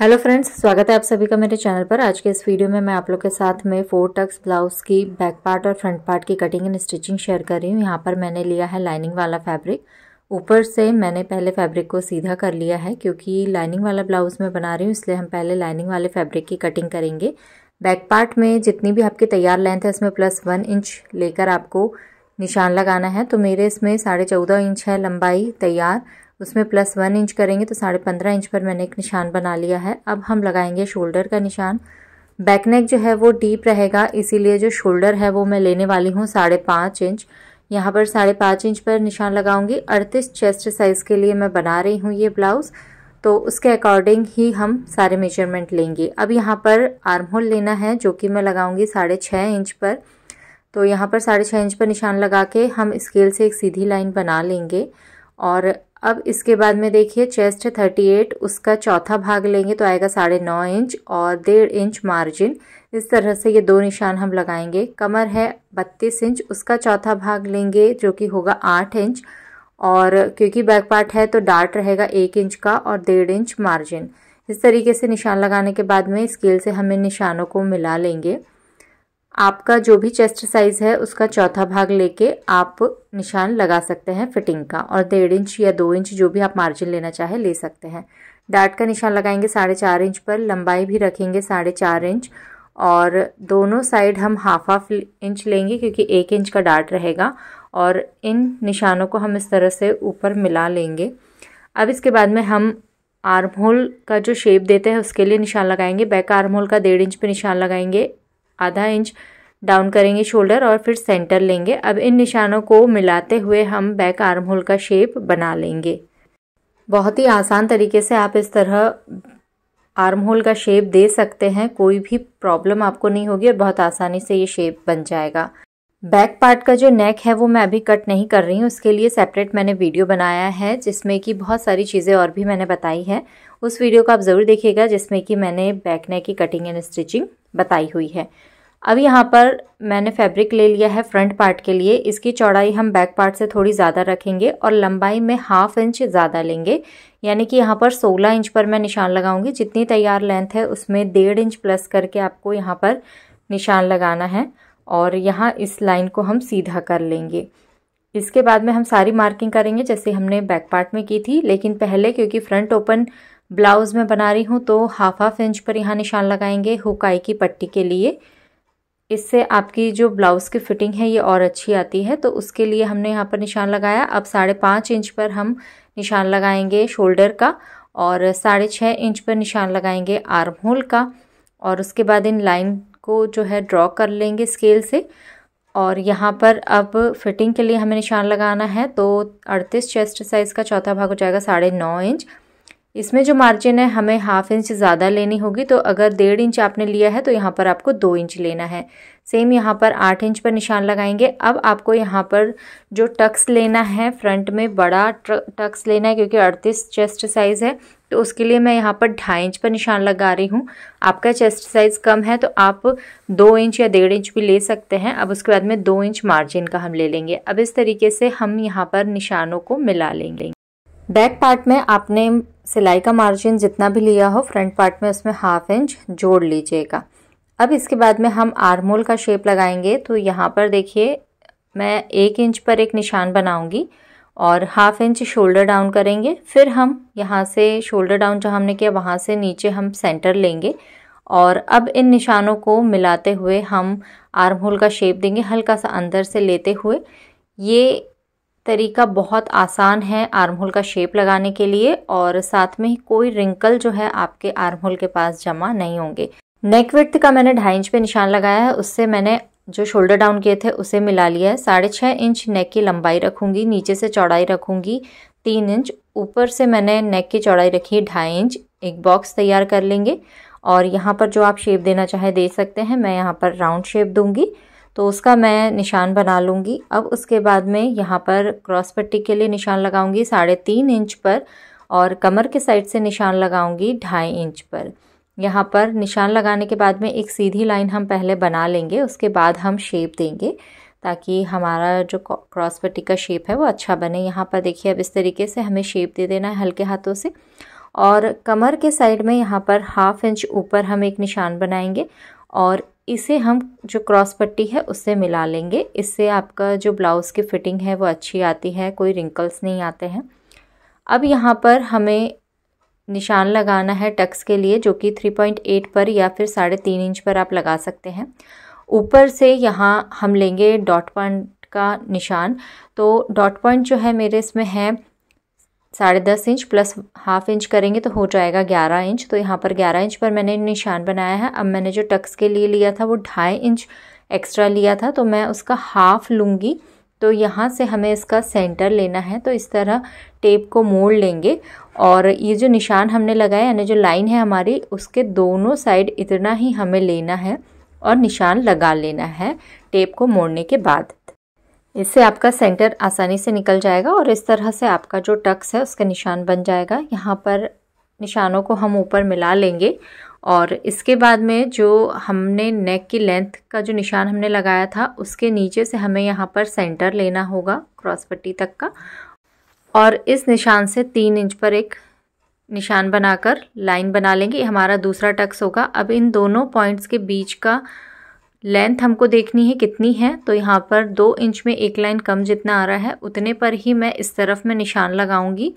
Hello friends स्वागत है आप सभी का मेरे चैनल पर आज के इस वीडियो में मैं आप लोग के साथ में फोर टक्स ब्लाउज की बैक पार्ट और फ्रंट पार्ट की कटिंग एंड स्टिचिंग शेयर कर रही हूँ यहाँ पर मैंने लिया है लाइनिंग वाला फैब्रिक ऊपर से मैंने पहले फैब्रिक को सीधा कर लिया है क्योंकि लाइनिंग वाला ब्लाउज मैं बना रही हूँ इसलिए हम पहले लाइनिंग वाले फैब्रिक की कटिंग करेंगे बैक पार्ट में जितनी भी आपकी तैयार लेंथ है इसमें प्लस वन इंच लेकर आपको निशान लगाना है तो मेरे इसमें साढ़े चौदह इंच है लंबाई तैयार उसमें प्लस वन इंच करेंगे तो साढ़े पंद्रह इंच पर मैंने एक निशान बना लिया है अब हम लगाएंगे शोल्डर का निशान बैक नेक जो है वो डीप रहेगा इसीलिए जो शोल्डर है वो मैं लेने वाली हूँ साढ़े पाँच इंच यहाँ पर साढ़े पाँच इंच पर निशान लगाऊंगी अड़तीस चेस्ट साइज़ के लिए मैं बना रही हूँ ये ब्लाउज़ तो उसके अकॉर्डिंग ही हम सारे मेजरमेंट लेंगे अब यहाँ पर आर्म होल लेना है जो कि मैं लगाऊंगी साढ़े छः इंच पर तो यहाँ पर साढ़े छः इंच पर निशान लगा के हम स्केल से एक सीधी लाइन बना लेंगे और अब इसके बाद में देखिए चेस्ट है थर्टी एट उसका चौथा भाग लेंगे तो आएगा साढ़े नौ इंच और डेढ़ इंच मार्जिन इस तरह से ये दो निशान हम लगाएंगे कमर है बत्तीस इंच उसका चौथा भाग लेंगे जो कि होगा आठ इंच और क्योंकि बैक पार्ट है तो डार्ट रहेगा एक इंच का और डेढ़ इंच मार्जिन इस तरीके से निशान लगाने के बाद में स्केल से हम इन निशानों को मिला लेंगे आपका जो भी चेस्ट साइज़ है उसका चौथा भाग लेके आप निशान लगा सकते हैं फिटिंग का और डेढ़ इंच या दो इंच जो भी आप मार्जिन लेना चाहे ले सकते हैं डाट का निशान लगाएंगे साढ़े चार इंच पर लंबाई भी रखेंगे साढ़े चार इंच और दोनों साइड हम हाफ हाफ इंच लेंगे क्योंकि एक इंच का डाट रहेगा और इन निशानों को हम इस तरह से ऊपर मिला लेंगे अब इसके बाद में हम आर्म होल का जो शेप देते हैं उसके लिए निशान लगाएंगे बैक आर्म होल का डेढ़ इंच पे निशान लगाएंगे आधा इंच डाउन करेंगे शोल्डर और फिर सेंटर लेंगे अब इन निशानों को मिलाते हुए हम बैक आर्म होल का शेप बना लेंगे बहुत ही आसान तरीके से आप इस तरह आर्म होल का शेप दे सकते हैं कोई भी प्रॉब्लम आपको नहीं होगी और बहुत आसानी से ये शेप बन जाएगा बैक पार्ट का जो नेक है वो मैं अभी कट नहीं कर रही हूँ उसके लिए सेपरेट मैंने वीडियो बनाया है जिसमें कि बहुत सारी चीज़ें और भी मैंने बताई है उस वीडियो को आप ज़रूर देखिएगा जिसमें कि मैंने बैक नेक की कटिंग एंड स्टिचिंग बताई हुई है अब यहाँ पर मैंने फैब्रिक ले लिया है फ्रंट पार्ट के लिए इसकी चौड़ाई हम बैक पार्ट से थोड़ी ज़्यादा रखेंगे और लंबाई में हाफ इंच ज़्यादा लेंगे यानी कि यहाँ पर 16 इंच पर मैं निशान लगाऊंगी जितनी तैयार लेंथ है उसमें डेढ़ इंच प्लस करके आपको यहाँ पर निशान लगाना है और यहाँ इस लाइन को हम सीधा कर लेंगे इसके बाद में हम सारी मार्किंग करेंगे जैसे हमने बैक पार्ट में की थी लेकिन पहले क्योंकि फ्रंट ओपन ब्लाउज़ में बना रही हूँ तो हाफ हाफ इंच पर यहाँ निशान लगाएंगे हुकाई की पट्टी के लिए इससे आपकी जो ब्लाउज़ की फिटिंग है ये और अच्छी आती है तो उसके लिए हमने यहाँ पर निशान लगाया अब साढ़े पाँच इंच पर हम निशान लगाएंगे शोल्डर का और साढ़े छः इंच पर निशान लगाएंगे आर्म होल का और उसके बाद इन लाइन को जो है ड्रॉ कर लेंगे स्केल से और यहाँ पर अब फिटिंग के लिए हमें निशान लगाना है तो अड़तीस चेस्ट साइज़ का चौथा भाग हो जाएगा साढ़े नौ इंच इसमें जो मार्जिन है हमें हाफ इंच ज़्यादा लेनी होगी तो अगर डेढ़ इंच आपने लिया है तो यहाँ पर आपको दो इंच लेना है सेम यहाँ पर आठ इंच पर निशान लगाएंगे अब आपको यहाँ पर जो टक्स लेना है फ्रंट में बड़ा टक्स लेना है क्योंकि अड़तीस चेस्ट साइज़ है तो उसके लिए मैं यहाँ पर ढाई इंच पर निशान लगा रही हूँ आपका चेस्ट साइज़ कम है तो आप दो इंच या डेढ़ इंच भी ले सकते हैं अब उसके बाद में दो इंच मार्जिन का हम ले लेंगे अब इस तरीके से हम यहाँ पर निशानों को मिला लेंगे बैक पार्ट में आपने सिलाई का मार्जिन जितना भी लिया हो फ्रंट पार्ट में उसमें हाफ इंच जोड़ लीजिएगा अब इसके बाद में हम आर्मोल का शेप लगाएंगे तो यहाँ पर देखिए मैं एक इंच पर एक निशान बनाऊंगी और हाफ इंच शोल्डर डाउन करेंगे फिर हम यहाँ से शोल्डर डाउन जो हमने किया वहाँ से नीचे हम सेंटर लेंगे और अब इन निशानों को मिलाते हुए हम आर्म होल का शेप देंगे हल्का सा अंदर से लेते हुए ये तरीका बहुत आसान है आर्म होल का शेप लगाने के लिए और साथ में ही कोई रिंकल जो है आपके आर्म होल के पास जमा नहीं होंगे नेक विथ का मैंने ढाई इंच पे निशान लगाया है उससे मैंने जो शोल्डर डाउन किए थे उसे मिला लिया है साढ़े छः इंच नेक की लंबाई रखूंगी नीचे से चौड़ाई रखूंगी तीन इंच ऊपर से मैंने नेक की चौड़ाई रखी है ढाई इंच एक बॉक्स तैयार कर लेंगे और यहाँ पर जो आप शेप देना चाहे दे सकते हैं मैं यहाँ पर राउंड शेप दूंगी तो उसका मैं निशान बना लूँगी अब उसके बाद में यहाँ पर क्रॉस पट्टी के लिए निशान लगाऊँगी साढ़े तीन इंच पर और कमर के साइड से निशान लगाऊँगी ढाई इंच पर यहाँ पर निशान लगाने के बाद में एक सीधी लाइन हम पहले बना लेंगे उसके बाद हम शेप देंगे ताकि हमारा जो क्रॉस पट्टी का शेप है वो अच्छा बने यहाँ पर देखिए अब इस तरीके से हमें शेप दे देना है हल्के हाथों से और कमर के साइड में यहाँ पर हाफ इंच ऊपर हम एक निशान बनाएंगे और इसे हम जो क्रॉस पट्टी है उससे मिला लेंगे इससे आपका जो ब्लाउज़ की फ़िटिंग है वो अच्छी आती है कोई रिंकल्स नहीं आते हैं अब यहाँ पर हमें निशान लगाना है टक्स के लिए जो कि 3.8 पर या फिर साढ़े तीन इंच पर आप लगा सकते हैं ऊपर से यहाँ हम लेंगे डॉट पॉइंट का निशान तो डॉट पॉइंट जो है मेरे इसमें है साढ़े दस इंच प्लस हाफ इंच करेंगे तो हो जाएगा ग्यारह इंच तो यहाँ पर ग्यारह इंच पर मैंने निशान बनाया है अब मैंने जो टक्स के लिए लिया था वो ढाई इंच एक्स्ट्रा लिया था तो मैं उसका हाफ लूँगी तो यहाँ से हमें इसका सेंटर लेना है तो इस तरह टेप को मोड़ लेंगे और ये जो निशान हमने लगाया यानी जो लाइन है हमारी उसके दोनों साइड इतना ही हमें लेना है और निशान लगा लेना है टेप को मोड़ने के बाद इससे आपका सेंटर आसानी से निकल जाएगा और इस तरह से आपका जो टक्स है उसका निशान बन जाएगा यहाँ पर निशानों को हम ऊपर मिला लेंगे और इसके बाद में जो हमने नेक की लेंथ का जो निशान हमने लगाया था उसके नीचे से हमें यहाँ पर सेंटर लेना होगा क्रॉस पट्टी तक का और इस निशान से तीन इंच पर एक निशान बनाकर लाइन बना लेंगे हमारा दूसरा टक्स होगा अब इन दोनों पॉइंट्स के बीच का लेंथ हमको देखनी है कितनी है तो यहाँ पर दो इंच में एक लाइन कम जितना आ रहा है उतने पर ही मैं इस तरफ में निशान लगाऊंगी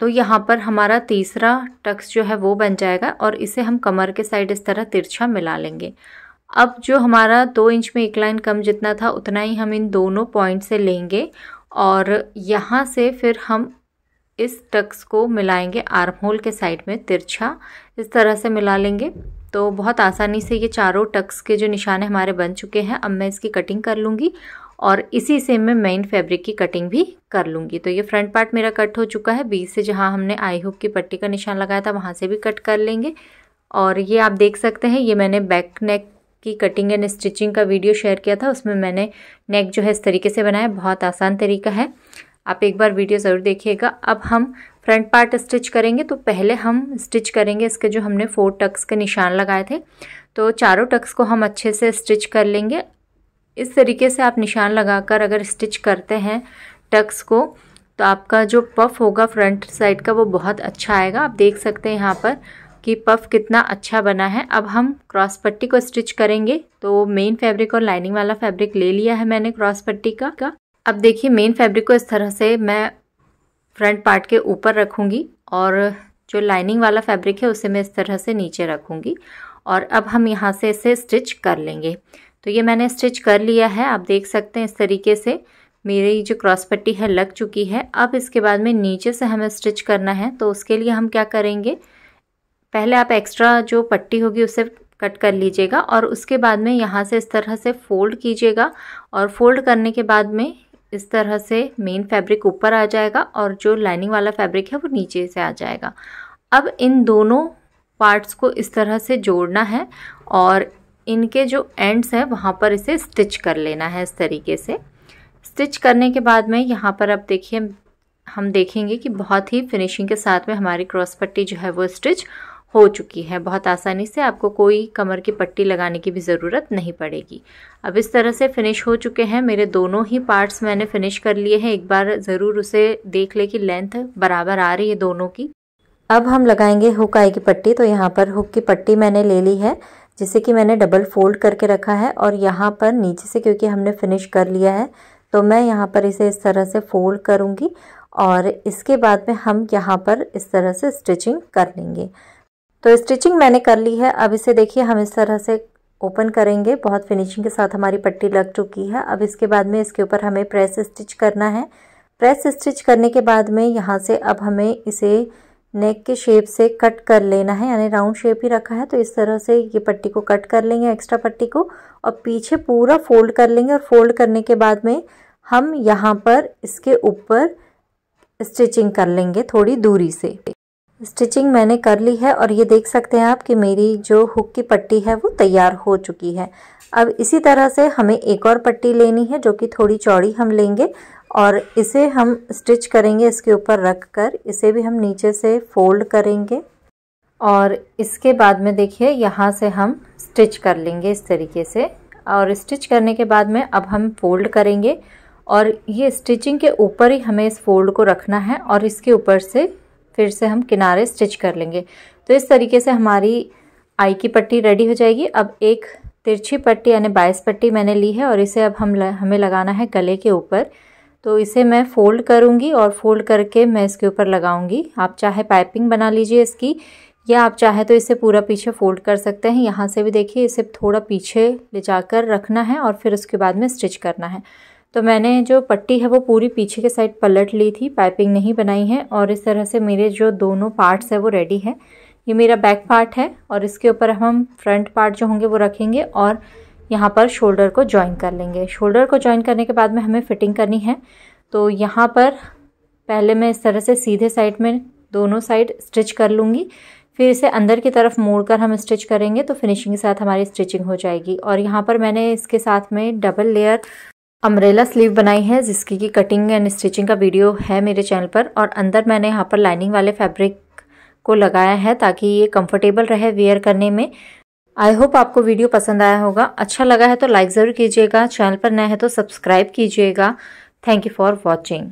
तो यहाँ पर हमारा तीसरा टक्स जो है वो बन जाएगा और इसे हम कमर के साइड इस तरह तिरछा मिला लेंगे अब जो हमारा दो इंच में एक लाइन कम जितना था उतना ही हम इन दोनों पॉइंट से लेंगे और यहाँ से फिर हम इस टक्स को मिलाएंगे आर्म होल के साइड में तिरछा इस तरह से मिला लेंगे तो बहुत आसानी से ये चारों टक्स के जो निशान है हमारे बन चुके हैं अब मैं इसकी कटिंग कर लूँगी और इसी से मैं मेन फैब्रिक की कटिंग भी कर लूँगी तो ये फ्रंट पार्ट मेरा कट हो चुका है बीच से जहाँ हमने आई हुक की पट्टी का निशान लगाया था वहाँ से भी कट कर लेंगे और ये आप देख सकते हैं ये मैंने बैक नेक की कटिंग एंड स्टिचिंग का वीडियो शेयर किया था उसमें मैंने नेक जो है इस तरीके से बनाया बहुत आसान तरीका है आप एक बार वीडियो ज़रूर देखिएगा अब हम फ्रंट पार्ट स्टिच करेंगे तो पहले हम स्टिच करेंगे इसके जो हमने फोर टक्स के निशान लगाए थे तो चारों टक्स को हम अच्छे से स्टिच कर लेंगे इस तरीके से आप निशान लगाकर अगर स्टिच करते हैं टक्स को तो आपका जो पफ होगा फ्रंट साइड का वो बहुत अच्छा आएगा आप देख सकते हैं यहाँ पर कि पफ कितना अच्छा बना है अब हम क्रॉस पट्टी को स्टिच करेंगे तो मेन फैब्रिक और लाइनिंग वाला फैब्रिक ले लिया है मैंने क्रॉस पट्टी का, का। अब देखिए मेन फैब्रिक को इस तरह से मैं फ्रंट पार्ट के ऊपर रखूँगी और जो लाइनिंग वाला फैब्रिक है उसे मैं इस तरह से नीचे रखूँगी और अब हम यहाँ से इसे स्टिच कर लेंगे तो ये मैंने स्टिच कर लिया है आप देख सकते हैं इस तरीके से मेरी जो क्रॉस पट्टी है लग चुकी है अब इसके बाद में नीचे से हमें स्टिच करना है तो उसके लिए हम क्या करेंगे पहले आप एक्स्ट्रा जो पट्टी होगी उसे कट कर लीजिएगा और उसके बाद में यहाँ से इस तरह से फोल्ड कीजिएगा और फोल्ड करने के बाद में इस तरह से मेन फैब्रिक ऊपर आ जाएगा और जो लाइनिंग वाला फैब्रिक है वो नीचे से आ जाएगा अब इन दोनों पार्ट्स को इस तरह से जोड़ना है और इनके जो एंड्स हैं वहाँ पर इसे स्टिच कर लेना है इस तरीके से स्टिच करने के बाद में यहाँ पर अब देखिए हम देखेंगे कि बहुत ही फिनिशिंग के साथ में हमारी क्रॉस पट्टी जो है वो स्टिच हो चुकी है बहुत आसानी से आपको कोई कमर की पट्टी लगाने की भी ज़रूरत नहीं पड़ेगी अब इस तरह से फिनिश हो चुके हैं मेरे दोनों ही पार्ट्स मैंने फिनिश कर लिए हैं एक बार ज़रूर उसे देख ले कि लेंथ बराबर आ रही है दोनों की अब हम लगाएंगे हुक आई की पट्टी तो यहाँ पर हुक की पट्टी मैंने ले ली है जिसे कि मैंने डबल फोल्ड करके रखा है और यहाँ पर नीचे से क्योंकि हमने फिनिश कर लिया है तो मैं यहाँ पर इसे इस तरह से फोल्ड करूँगी और इसके बाद में हम यहाँ पर इस तरह से स्टिचिंग कर लेंगे तो स्टिचिंग मैंने कर ली है अब इसे देखिए हम इस तरह से ओपन करेंगे बहुत फिनिशिंग के साथ हमारी पट्टी लग चुकी है अब इसके बाद में इसके ऊपर हमें प्रेस स्टिच करना है प्रेस स्टिच करने के बाद में यहाँ से अब हमें इसे नेक के शेप से कट कर लेना है यानी राउंड शेप ही रखा है तो इस तरह से ये पट्टी को कट कर लेंगे एक्स्ट्रा पट्टी को और पीछे पूरा फोल्ड कर लेंगे और फोल्ड करने के बाद में हम यहाँ पर इसके ऊपर स्टिचिंग कर लेंगे थोड़ी दूरी से स्टिचिंग मैंने कर ली है और ये देख सकते हैं आप कि मेरी जो हुक की पट्टी है वो तैयार हो चुकी है अब इसी तरह से हमें एक और पट्टी लेनी है जो कि थोड़ी चौड़ी हम लेंगे और इसे हम स्टिच करेंगे इसके ऊपर रख कर इसे भी हम नीचे से फोल्ड करेंगे और इसके बाद में देखिए यहाँ से हम स्टिच कर लेंगे इस तरीके से और स्टिच करने के बाद में अब हम फोल्ड करेंगे और ये स्टिचिंग के ऊपर ही हमें इस फोल्ड को रखना है और इसके ऊपर से फिर से हम किनारे स्टिच कर लेंगे तो इस तरीके से हमारी आई की पट्टी रेडी हो जाएगी अब एक तिरछी पट्टी यानी बाईस पट्टी मैंने ली है और इसे अब हम हमें लगाना है गले के ऊपर तो इसे मैं फ़ोल्ड करूँगी और फोल्ड करके मैं इसके ऊपर लगाऊँगी आप चाहे पाइपिंग बना लीजिए इसकी या आप चाहे तो इसे पूरा पीछे फोल्ड कर सकते हैं यहाँ से भी देखिए इसे थोड़ा पीछे ले जाकर रखना है और फिर उसके बाद में स्टिच करना है तो मैंने जो पट्टी है वो पूरी पीछे के साइड पलट ली थी पाइपिंग नहीं बनाई है और इस तरह से मेरे जो दोनों पार्ट्स है वो रेडी है ये मेरा बैक पार्ट है और इसके ऊपर हम फ्रंट पार्ट जो होंगे वो रखेंगे और यहाँ पर शोल्डर को ज्वाइन कर लेंगे शोल्डर को ज्वाइन करने के बाद में हमें फिटिंग करनी है तो यहाँ पर पहले मैं इस तरह से सीधे साइड में दोनों साइड स्टिच कर लूँगी फिर इसे अंदर की तरफ मोड़कर हम स्टिच करेंगे तो फिनिशिंग के साथ हमारी स्टिचिंग हो जाएगी और यहाँ पर मैंने इसके साथ में डबल लेयर अम्ब्रेला स्लीव बनाई है जिसकी की कटिंग एंड स्टिचिंग का वीडियो है मेरे चैनल पर और अंदर मैंने यहाँ पर लाइनिंग वाले फैब्रिक को लगाया है ताकि ये कंफर्टेबल रहे वेयर करने में आई होप आपको वीडियो पसंद आया होगा अच्छा लगा है तो लाइक ज़रूर कीजिएगा चैनल पर नया है तो सब्सक्राइब कीजिएगा थैंक यू फॉर वॉचिंग